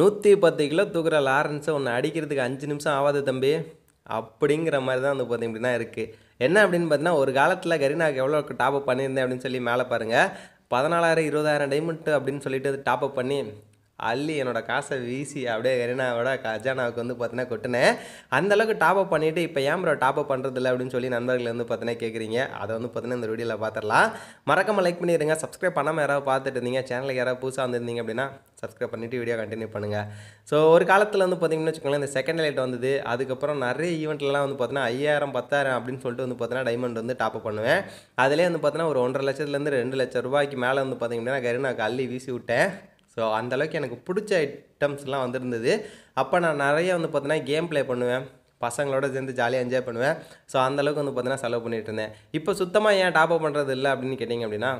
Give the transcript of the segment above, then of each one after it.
நூற்றி பத்து கிலோ தூக்குற லாரன்ஸை ஒன்று அடிக்கிறதுக்கு அஞ்சு நிமிஷம் ஆகாது தம்பி அப்படிங்கிற மாதிரி தான் வந்து பார்த்தீங்கன்னா இருக்குது என்ன அப்படின்னு பார்த்தீங்கன்னா ஒரு காலத்தில் கரீனாவுக்கு எவ்வளோ டாப் அப் பண்ணியிருந்தேன் அப்படின்னு சொல்லி மேலே பாருங்கள் பதினாலாயிரம் இருபதாயிரம் டைமண்ட் அப்படின்னு சொல்லிட்டு டாப் அப் பண்ணி அள்ளி என்னோடய காசை வீசி அப்படியே கரீனாவோட கஜானாவுக்கு வந்து பார்த்தீங்கன்னா கொட்டினேன் அந்தளவுக்கு டாப் அப் பண்ணிவிட்டு இப்போ ஏன் ப்ரோ டாப் அப் பண்ணுறதில்ல அப்படின்னு சொல்லி நண்பர்கள் வந்து பார்த்தீங்கன்னா கேட்குறீங்க அதை வந்து பார்த்தீங்கன்னா இந்த வீடியோவில் பார்த்துடலாம் மறக்காமல் லைக் பண்ணிடுங்க சப்ஸ்கிரைப் பண்ணாமல் யாராவது பார்த்துட்டு இருந்தீங்க சேனலுக்கு யாராவது புதுசாக வந்திருந்தீங்க அப்படின்னா சப்ஸ்கிரைப் பண்ணிவிட்டு வீடியோ கண்டினியூ பண்ணுங்கள் ஸோ ஒரு காலத்தில் வந்து பார்த்திங்கன்னு வச்சுக்கோங்களேன் இந்த செகண்ட் லைட் வந்தது அதுக்கப்புறம் நிறைய ஈவெண்ட்லலாம் வந்து பார்த்தீங்கன்னா ஐயாயிரம் பத்தாயிரம் அப்படின்னு சொல்லிட்டு வந்து பார்த்தீங்கன்னா டைமண்ட் வந்து டாப் அப் பண்ணுவேன் அதிலே வந்து பார்த்தீங்கன்னா ஒரு ஒன்றரை லட்சத்துலேருந்து ரெண்டு லட்ச ரூபாய்க்கு மேலே வந்து பார்த்திங்கன்னா கருணாக்கு அள்ளி வீசி விட்டேன் ஸோ அந்தளவுக்கு எனக்கு பிடிச்ச ஐட்டம்ஸ்லாம் வந்துருந்தது அப்போ நான் நிறைய வந்து பார்த்தீங்கன்னா கேம் ப்ளே பண்ணுவேன் பசங்களோட சேர்ந்து ஜாலியாக என்ஜாய் பண்ணுவேன் ஸோ அந்தளவுக்கு வந்து பார்த்தீங்கன்னா செலவு பண்ணிகிட்டு இருந்தேன் இப்போ சுத்தமாக ஏன் டாப் அப் பண்ணுறது இல்லை அப்படின்னு கேட்டிங்க அப்படின்னா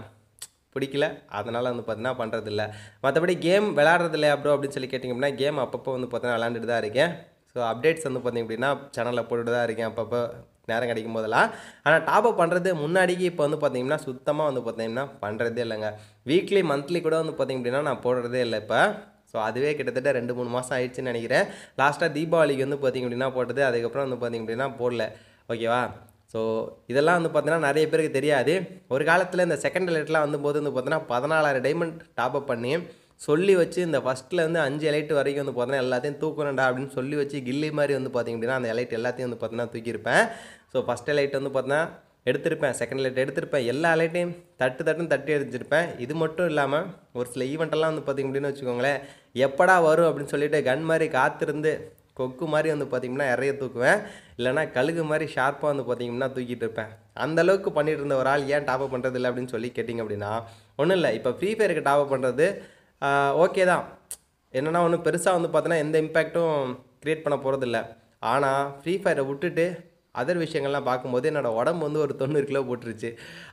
பிடிக்கல அதனால் வந்து பார்த்தீங்கன்னா பண்ணுறதில்ல மற்றபடி கேம் விளாட்றது இல்லை அப்ரோ அப்படின்னு சொல்லி கேட்டிங்க அப்படின்னா கேம் அப்பப்போ வந்து பார்த்தீங்கன்னா விளாண்டுட்டு தான் இருக்கேன் ஸோ அப்டேட்ஸ் வந்து பார்த்திங்க அப்படின்னா சேனலில் போட்டுட்டு தான் இருக்கேன் அப்பப்போ நேரம் கிடைக்கும் போதெல்லாம் ஆனால் டாப் அப் பண்ணுறது முன்னாடிக்கு இப்போ வந்து பார்த்திங்கன்னா சுத்தமாக வந்து பார்த்திங்கன்னா பண்ணுறதே இல்லைங்க வீக்லி மந்த்லி கூட வந்து பார்த்திங்க அப்படின்னா நான் போடுறதே இல்லை இப்போ ஸோ அதுவே கிட்டத்தட்ட ரெண்டு மூணு மாதம் ஆயிடுச்சுன்னு நினைக்கிறேன் லாஸ்ட்டாக தீபாவளிக்கு வந்து பார்த்திங்க அப்படின்னா போட்டது அதுக்கப்புறம் வந்து பார்த்திங்க அப்படின்னா போடல ஓகேவா ஸோ இதெல்லாம் வந்து பார்த்தீங்கன்னா நிறைய பேருக்கு தெரியாது ஒரு காலத்தில் இந்த செகண்ட் லெட்டெலாம் வந்து போது வந்து பார்த்தீங்கன்னா பதினாலாயிரம் டைமண்ட் டாப் அப் பண்ணி சொல்லி வச்சு இந்த ஃபஸ்ட்லேருந்து அஞ்சு எலைட்டு வரைக்கும் வந்து பார்த்தோன்னா எல்லாத்தையும் தூக்கணும்டா அப்படின்னு சொல்லி வச்சு கில்லி மாதிரி வந்து பார்த்திங்க அப்படின்னா அந்த எலைட் எல்லாத்தையும் வந்து பார்த்தீங்கன்னா தூக்கியிருப்பேன் ஸோ ஃபஸ்ட் எலைட் வந்து பார்த்தீங்கன்னா எடுத்திருப்பேன் செகண்ட் லைட் எடுத்திருப்பேன் எல்லா லைட்டையும் தட்டு தட்டுன்னு தட்டி எடுத்துருப்பேன் இது மட்டும் இல்லாமல் ஒரு சில ஈவெண்ட்டெல்லாம் வந்து பார்த்திங்க அப்படின்னு வச்சுக்கோங்களேன் எப்படா வரும் அப்படின்னு சொல்லிட்டு கன் மாதிரி காத்திருந்து கொக்கு மாதிரி வந்து பார்த்திங்கன்னா நிறைய தூக்குவேன் இல்லைனா கழுகு மாதிரி ஷார்ப்பாக வந்து பார்த்திங்கன்னா தூக்கிட்டு இருப்பேன் அந்தளவுக்கு பண்ணிகிட்டு இருந்த ஒரு ஆள் ஏன் டாப்அப் பண்ணுறது இல்லை அப்படின்னு சொல்லி கேட்டிங்க அப்படின்னா ஒன்றும் இல்லை இப்போ ஃப்ரீ ஃபயருக்கு டாப்அப் பண்ணுறது ஓகே தான் என்னென்னா ஒன்றும் பெருசாக வந்து பார்த்தோன்னா எந்த இம்பேக்ட்டும் க்ரியேட் பண்ண போகிறதில்ல ஆனால் ஃப்ரீ ஃபயரை விட்டுட்டு அதர் விஷயங்கள்லாம் பார்க்கும்போது என்னோடய உடம்பு வந்து ஒரு தொண்ணூறு கிலோ போட்டுருச்சு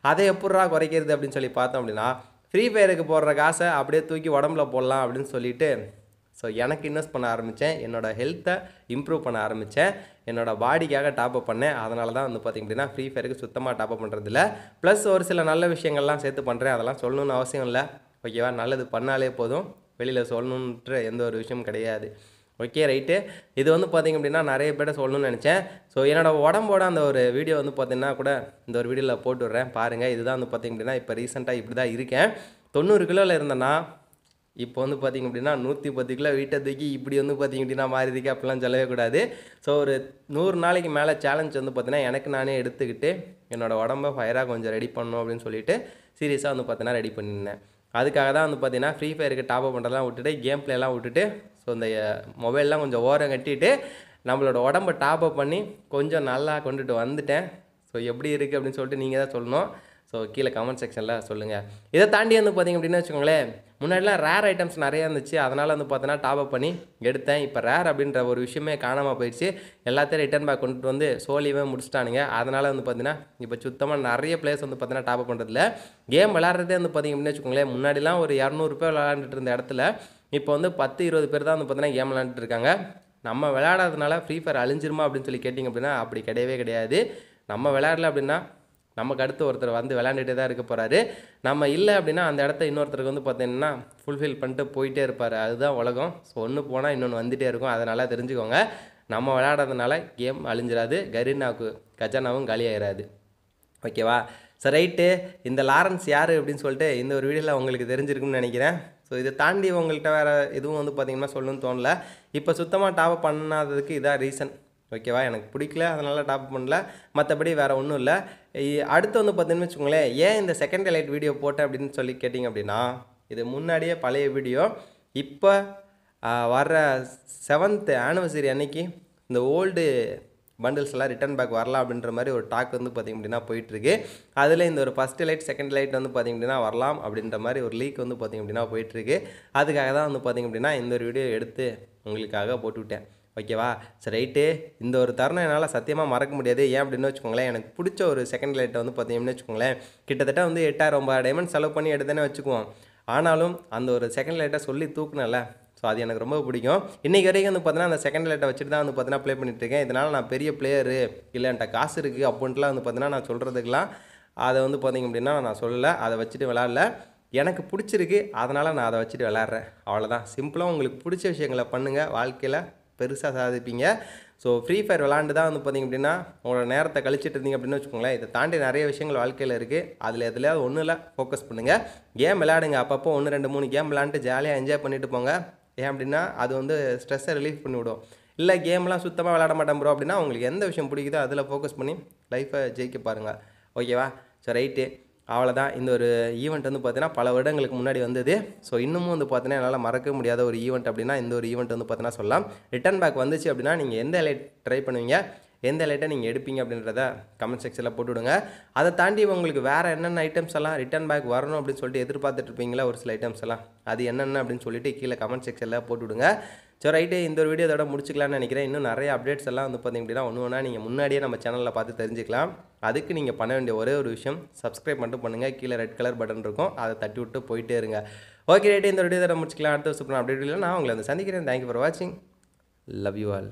அதை எப்பட்றா குறைக்கிறது அப்படின்னு சொல்லி பார்த்தோம் அப்படின்னா ஃப்ரீ ஃபயருக்கு போடுற காசை அப்படியே தூக்கி உடம்புல போடலாம் அப்படின்னு சொல்லிவிட்டு ஸோ எனக்கு இன்வெஸ்ட் பண்ண ஆரம்பித்தேன் என்னோடய ஹெல்த்தை இம்ப்ரூவ் பண்ண ஆரம்பித்தேன் என்னோடய பாடிக்காக டாப்அப் பண்ணேன் அதனால தான் வந்து பார்த்திங்க அப்படின்னா ஃப்ரீ ஃபயருக்கு சுத்தமாக டாப்அப் பண்ணுறதில்ல ப்ளஸ் ஒரு சில நல்ல விஷயங்கள்லாம் சேர்த்து பண்ணுறேன் அதெல்லாம் சொல்லணுன்னு அவசியம் இல்லை ஓகேவா நல்லது பண்ணாலே போதும் வெளியில் சொல்லணுன்ற எந்த ஒரு விஷயம் கிடையாது ஓகே ரைட்டு இது வந்து பார்த்திங்க அப்படின்னா நிறைய பேரை சொல்லணும்னு நினச்சேன் ஸோ என்னோடய உடம்போட அந்த ஒரு வீடியோ வந்து பார்த்திங்கன்னா கூட இந்த ஒரு வீடியோவில் போட்டு விட்றேன் பாருங்கள் இதுதான் வந்து பார்த்திங்க அப்படின்னா இப்போ ரீசெண்டாக இப்படி தான் இருக்கேன் தொண்ணூறு கிலோவில் இருந்தேன்னா இப்போ வந்து பார்த்திங்க அப்படின்னா நூற்றி பத்து கிலோ வீட்டை தூக்கி இப்படி வந்து பார்த்திங்க அப்படின்னா மாறிதுக்கு அப்படிலாம் சொல்லவே கூடாது ஸோ ஒரு நூறு நாளைக்கு மேலே சேலஞ்ச் வந்து பார்த்திங்கன்னா எனக்கு நானே எடுத்துக்கிட்டு என்னோடய உடம்பை ஃபயராக கொஞ்சம் ரெடி பண்ணணும் அப்படின்னு சொல்லிட்டு சீரியஸாக வந்து பார்த்தீங்கன்னா ரெடி பண்ணியிருந்தேன் அதுக்காக தான் வந்து பார்த்தீங்கன்னா ஃப்ரீ ஃபயருக்கு டாப் அப் பண்ணுறதெல்லாம் விட்டுட்டு கேம் பிளேலாம் விட்டுட்டு ஸோ இந்த மொபைல்லாம் கொஞ்சம் ஓரம் கட்டிட்டு நம்மளோட உடம்பை டாப் அப் பண்ணி கொஞ்சம் நல்லா கொண்டுட்டு வந்துட்டேன் ஸோ எப்படி இருக்குது அப்படின்னு சொல்லிட்டு நீங்கள் தான் சொல்லணும் ஸோ கீழே கமெண்ட் செக்ஷனில் சொல்லுங்கள் இதை தாண்டி வந்து பார்த்தீங்க அப்படின்னு வச்சுக்கோங்களேன் முன்னாடிலாம் ரேர் ஐட்டம்ஸ் நிறையா இருந்துச்சு அதனால் வந்து பார்த்தோன்னா டாப் அப் பண்ணி எடுத்தேன் இப்போ ரேர் அப்படின்ற ஒரு விஷயமே காணாமல் போயிடுச்சு எல்லாத்தையும் ரிட்டன் பேக் கொண்டுட்டு வந்து சோழியவே முடிச்சிட்டானுங்க அதனால் வந்து பார்த்தீங்கன்னா இப்போ சுத்தமாக நிறைய பிளேஸ் வந்து பார்த்தீங்கன்னா டாப் அப் பண்ணுறதுல கேம் விளாட்றதே வந்து பார்த்திங்க அப்படின்னு வச்சுக்கோங்களேன் முன்னாடிலாம் ஒரு இரநூறுபா விளாண்டுட்டு இருந்த இடத்துல இப்போ வந்து பத்து இருபது பேர் தான் வந்து பார்த்தீங்கன்னா கேம் விளாண்டுட்டு இருக்காங்க நம்ம விளையாடாததுனால ஃப்ரீ ஃபயர் அழிஞ்சிருமா அப்படின்னு சொல்லி கேட்டிங்க அப்படின்னா அப்படி கிடையவே கிடையாது நம்ம விளையாடல அப்படின்னா நமக்கு அடுத்து ஒருத்தர் வந்து விளையாண்டுட்டே தான் இருக்க போகிறாரு நம்ம இல்லை அப்படின்னா அந்த இடத்த இன்னொருத்தருக்கு வந்து பார்த்தீங்கன்னா ஃபுல்ஃபில் பண்ணிட்டு போயிட்டே இருப்பார் அதுதான் உலகம் ஸோ ஒன்று போனால் இன்னொன்று வந்துகிட்டே இருக்கும் அதை நல்லா தெரிஞ்சுக்கோங்க நம்ம விளையாடுறதுனால கேம் அழிஞ்சிடாது கரீனாவுக்கு கஜானாவும் ஆகிடாது ஓகேவா ஸோ ரைட்டு இந்த லாரன்ஸ் யார் அப்படின்னு சொல்லிட்டு இந்த ஒரு வீடியோவில் உங்களுக்கு தெரிஞ்சிருக்குன்னு நினைக்கிறேன் ஸோ இதை தாண்டி உங்கள்கிட்ட வேறு எதுவும் வந்து பார்த்திங்கன்னா சொல்லணும்னு தோணல இப்போ சுத்தமாக டாப் பண்ணாததுக்கு இதான் ரீசன் ஓகேவா எனக்கு பிடிக்கல அதனால் டாப் பண்ணல மற்றபடி வேறு ஒன்றும் இல்லை அடுத்து வந்து பார்த்தீங்கன்னு வச்சுக்கோங்களேன் ஏன் இந்த செகண்ட் லைட் வீடியோ போட்டேன் அப்படின்னு சொல்லி கேட்டிங்க அப்படின்னா இது முன்னாடியே பழைய வீடியோ இப்போ வர்ற செவன்த்து ஆனிவர்சரி அன்னைக்கு இந்த ஓல்டு பண்டில்ஸ் எல்லாம் ரிட்டன் பேக் வரலாம் அப்படின்ற மாதிரி ஒரு டாக் வந்து பார்த்திங்க அப்படின்னா போயிட்டுருக்கு அதில் இந்த ஒரு ஃபஸ்ட்டு லைட் செகண்ட் லைட் வந்து பார்த்திங்க அப்படின்னா வரலாம் அப்படின்ற மாதிரி ஒரு லீக் வந்து பார்த்திங்க அப்படின்னா போயிட்டுருக்கு அதுக்காக தான் வந்து பார்த்திங்க அப்படின்னா இந்த ஒரு வீடியோ எடுத்து உங்களுக்காக போட்டுவிட்டேன் ஓகேவா சரி ரைட்டு இந்த ஒரு தருணம் என்னால் சத்தியமாக மறக்க முடியாது ஏன் அப்படின்னு வச்சுக்கோங்களேன் எனக்கு பிடிச்ச ஒரு செகண்ட் லைட்டை வந்து பார்த்தீங்கன்னு வச்சுக்கோங்களேன் கிட்டத்தட்ட வந்து எட்டாயிரம் ஒம்பது டைமண்ட் செலவு பண்ணி எடுத்தேன்னு வச்சுக்குவோம் ஆனாலும் அந்த ஒரு செகண்ட் லைட்டை சொல்லி தூக்குனல ஸோ அது எனக்கு ரொம்ப பிடிக்கும் இன்றைக்கி வரைக்கும் வந்து பார்த்தீங்கன்னா அந்த செகண்ட் லைட்டை வச்சுட்டு தான் வந்து பார்த்தீங்கன்னா ப்ளே பண்ணிட்டுருக்கேன் இதனால் நான் பெரிய பிளேயரு இல்லை காசு இருக்குது அப்படின்ட்டுலாம் வந்து பார்த்தீங்கன்னா நான் சொல்கிறதுக்கெலாம் அதை வந்து பார்த்திங்க அப்படின்னா நான் சொல்லலை அதை வச்சுட்டு விளாட்ல எனக்கு பிடிச்சிருக்கு அதனால் நான் அதை வச்சுட்டு விளாட்றேன் அவ்வளோதான் சிம்பிளாக உங்களுக்கு பிடிச்ச விஷயங்களை பண்ணுங்கள் வாழ்க்கையில் பெருசாக சாதிப்பீங்க ஸோ ஃப்ரீ ஃபயர் விளாண்டு தான் வந்து பார்த்திங்க அப்படின்னா உங்களோட நேரத்தை கழிச்சிட்டு இருந்தீங்க அப்படின்னு வச்சுக்கோங்களேன் இதை தாண்டி நிறைய விஷயங்கள் வாழ்க்கையில் இருக்குது அதில் எதுலையாவது ஒன்றில் ஃபோக்கஸ் பண்ணுங்கள் கேம் விளையாடுங்க அப்பப்போ ஒன்று ரெண்டு மூணு கேம் விளாண்டு ஜாலியாக என்ஜாய் பண்ணிட்டு போங்க ஏன் அப்படின்னா அது வந்து ஸ்ட்ரெஸ்ஸை ரிலீஃப் பண்ணிவிடும் இல்லை கேம்லாம் சுத்தமாக விளாட மாட்டேன் ப்ரோ அப்படின்னா உங்களுக்கு எந்த விஷயம் பிடிக்குதோ அதில் ஃபோக்கஸ் பண்ணி லைஃப்பை ஜெயிக்க பாருங்கள் ஓகேவா ஸோ ரைட்டு அவ்வளோதான் இந்த ஒரு ஈவெண்ட் வந்து பார்த்தீங்கன்னா பல வருடங்களுக்கு முன்னாடி வந்தது ஸோ இன்னமும் வந்து பார்த்தீங்கன்னா என்னால் மறக்க முடியாத ஒரு ஈவெண்ட் அப்படின்னா இந்த ஒரு ஈவெண்ட் வந்து பார்த்தீங்கன்னா சொல்லலாம் ரிட்டர்ன் பேக் வந்துச்சு அப்படின்னா நீங்கள் எந்த லைட் ட்ரை பண்ணுவீங்க எந்த லைட்டை நீங்கள் எடுப்பீங்க அப்படின்றத கமெண்ட் செக்ஷனில் போட்டுவிடுங்க அதை தாண்டி உங்களுக்கு வேறு என்னென்ன ஐட்டம்ஸ் எல்லாம் ரிட்டன் பேக் வரணும் அப்படின்னு சொல்லிட்டு எதிர்பார்த்துட்டு இருப்பீங்களா ஒரு சில ஐட்டம்ஸ் எல்லாம் அது என்னென்ன அப்படின்னு சொல்லிட்டு கீழே கமெண்ட் செக்ஷனில் போட்டுவிடுங்க ஸோ ரைட்டு இந்த ஒரு வீடியோ இதோட முடிச்சிக்கலாம்னு நினைக்கிறேன் இன்னும் நிறைய அப்டேட்ஸ் எல்லாம் வந்து பார்த்திங்க அப்படின்னா ஒன்று ஒன்றா நீங்கள் முன்னாடியே நம்ம சேனலில் பார்த்து தெரிஞ்சுக்கலாம் அதுக்கு நீங்கள் பண்ண வேண்டிய ஒரே ஒரு விஷயம் சப்ஸ்கிரைப் மட்டும் பண்ணுங்கள் கீழே ரெட் கலர் பட்டன் இருக்கும் அதை தட்டி விட்டு போயிட்டே இருங்க ஓகே ரைட்டு இந்த வீடியோ இதோட முடிச்சுக்கலாம் அடுத்த சூப்பர் அப்டேட் இல்லை நான் உங்களை வந்து சந்திக்கிறேன் தேங்க்யூ ஃபார் வாட்சிங் லவ் யூ ஆல்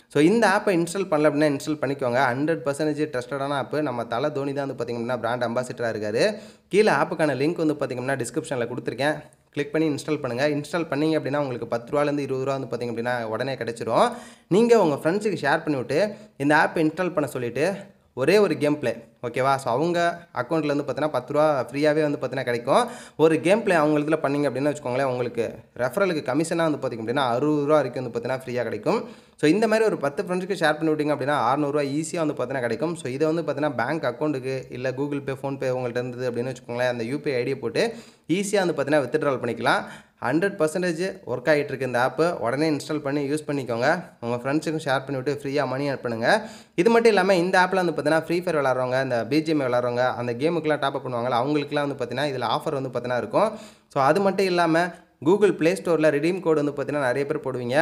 ஸோ இந்த ஆப்பை இன்ஸ்டால் பண்ணல அப்படின்னா இன்ஸ்டால் பண்ணிக்கோங்க ஹண்ட்ரட் பர்சன்டேஜ் ட்ரஸ்டடான ஆப் நம்ம தலை தோனி தான் வந்து பார்த்திங்கன்னா பிராண்ட் அம்பாசிடராக இருக்கார் கீழே ஆப்புக்கான லிங்க் வந்து பார்த்திங்கன்னா டிஸ்கிரிப்ஷனில் கொடுத்துருக்கேன் கிளிக் பண்ணி இன்ஸ்டால் பண்ணுங்கள் இன்ஸ்டால் பண்ணிங்க அப்படின்னா உங்களுக்கு பத்து ரூபாலேருந்து இருபது ரூபா வந்து பார்த்திங்க அப்படின்னா உடனே கிடச்சிரும் நீங்கள் உங்கள் ஃப்ரெண்ட்ஸுக்கு ஷேர் பண்ணிவிட்டு இந்த ஆப் இன்ஸ்டால் பண்ண சொல்லிவிட்டு ஒரே ஒரு கேம் பிளே ஓகேவா ஸோ அவங்க அக்கௌண்ட்டில் வந்து பார்த்தீங்கன்னா பத்து ரூபா ஃப்ரீயாகவே வந்து பார்த்தீங்கன்னா கிடைக்கும் ஒரு கேம் பிளே அவங்க இதில் பண்ணிங்க அப்படின்னு வச்சுக்கோங்களேன் உங்களுக்கு ரெஃபரலுக்கு கமிஷனாக வந்து பார்த்திங்க அப்படின்னா அறுபது ரூபா வரைக்கும் வந்து பார்த்தீங்கன்னா ஃப்ரீயாக கிடைக்கும் ஸோ இந்த மாதிரி ஒரு பத்து ஃப்ரெண்ட்ஸ்க்கு ஷேர் பண்ணி விட்டிங்க அப்படின்னா அறநூறுவா ஈஸியாக வந்து பார்த்தீங்கன்னா கிடைக்கும் ஸோ இதை வந்து பார்த்தீங்கன்னா பேங்க் அக்கௌண்ட்டுக்கு இல்லை கூகுள் பே ஃபோன்பே உங்கள்கிட்ட இருந்தது அப்படின்னு வச்சுக்கோங்களேன் அந்த யூபிஐ ஐடியை போட்டு ஈஸியாக வந்து பார்த்தீங்கன்னா வித்ட்ரால் பண்ணிக்கலாம் ஹண்ட்ரட் பர்சன்டேஜ் ஒர்க் ஆகிட்டு இருக்கு இந்த ஆப்பு உடனே இன்ஸ்டால் பண்ணி யூஸ் பண்ணிக்கோங்க உங்கள் ஃப்ரெண்ட்ஸுக்கும் ஷேர் பண்ணிவிட்டு ஃப்ரீயாக மணி அனுப்புங்க இது மட்டும் இல்லாமல் இந்த ஆப்பில் வந்து பார்த்தீங்கன்னா ஃப்ரீ ஃபயர் விளாட்றவங்க இந்த பிஜிஎம் விளாட்றவங்க அந்த கேமுக்குலாம் டாப் அப் பண்ணுவாங்களா அவங்களுக்குலாம் வந்து பார்த்தீங்கன்னா இதில் ஆஃபர் வந்து பார்த்தீங்கன்னா இருக்கும் ஸோ அது மட்டும் இல்லாமல் கூகுள் ப்ளே ஸ்டோரில் ரிடீம் கோடு வந்து பார்த்தீங்கன்னா நிறைய பேர் போடுவீங்க